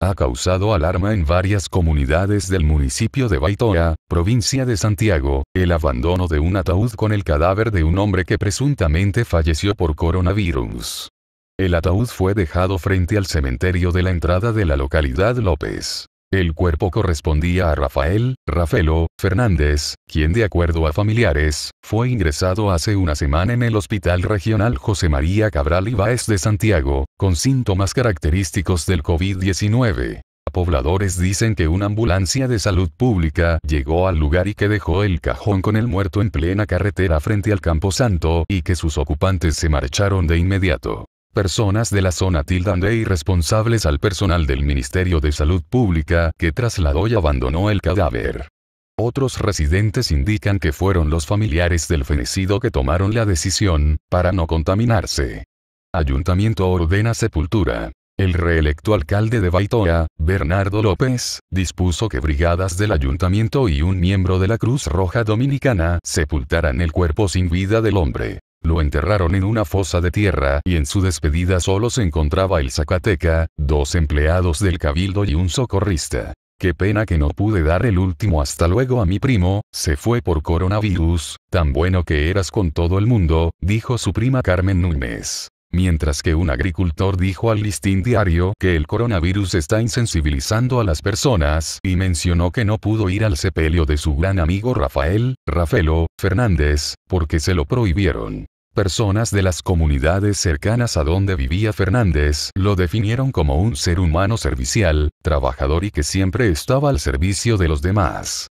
ha causado alarma en varias comunidades del municipio de Baitoa, provincia de Santiago, el abandono de un ataúd con el cadáver de un hombre que presuntamente falleció por coronavirus. El ataúd fue dejado frente al cementerio de la entrada de la localidad López. El cuerpo correspondía a Rafael, Rafelo, Fernández, quien de acuerdo a familiares, fue ingresado hace una semana en el Hospital Regional José María Cabral Ibáez de Santiago, con síntomas característicos del COVID-19. Pobladores dicen que una ambulancia de salud pública llegó al lugar y que dejó el cajón con el muerto en plena carretera frente al Camposanto y que sus ocupantes se marcharon de inmediato personas de la zona tildan de irresponsables al personal del Ministerio de Salud Pública que trasladó y abandonó el cadáver. Otros residentes indican que fueron los familiares del fenecido que tomaron la decisión, para no contaminarse. Ayuntamiento ordena sepultura. El reelecto alcalde de Baitoa, Bernardo López, dispuso que brigadas del ayuntamiento y un miembro de la Cruz Roja Dominicana sepultaran el cuerpo sin vida del hombre. Lo enterraron en una fosa de tierra y en su despedida solo se encontraba el Zacateca, dos empleados del cabildo y un socorrista. Qué pena que no pude dar el último hasta luego a mi primo, se fue por coronavirus, tan bueno que eras con todo el mundo, dijo su prima Carmen Núñez. Mientras que un agricultor dijo al listín diario que el coronavirus está insensibilizando a las personas y mencionó que no pudo ir al sepelio de su gran amigo Rafael, Rafelo, Fernández, porque se lo prohibieron. Personas de las comunidades cercanas a donde vivía Fernández lo definieron como un ser humano servicial, trabajador y que siempre estaba al servicio de los demás.